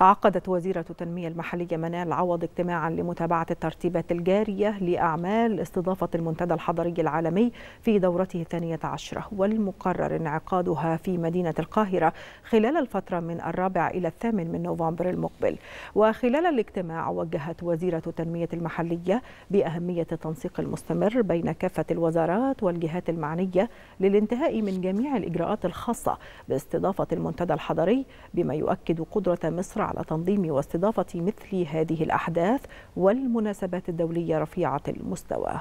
عقدت وزيرة التنمية المحلية منال عوض اجتماعا لمتابعة الترتيبات الجارية لأعمال استضافة المنتدى الحضري العالمي في دورته الثانية عشرة والمقرر انعقادها في مدينة القاهرة خلال الفترة من الرابع إلى الثامن من نوفمبر المقبل وخلال الاجتماع وجهت وزيرة التنمية المحلية بأهمية التنسيق المستمر بين كافة الوزارات والجهات المعنية للانتهاء من جميع الإجراءات الخاصة باستضافة المنتدى الحضري بما يؤكد قدرة مصر على تنظيم واستضافة مثل هذه الأحداث والمناسبات الدولية رفيعة المستوى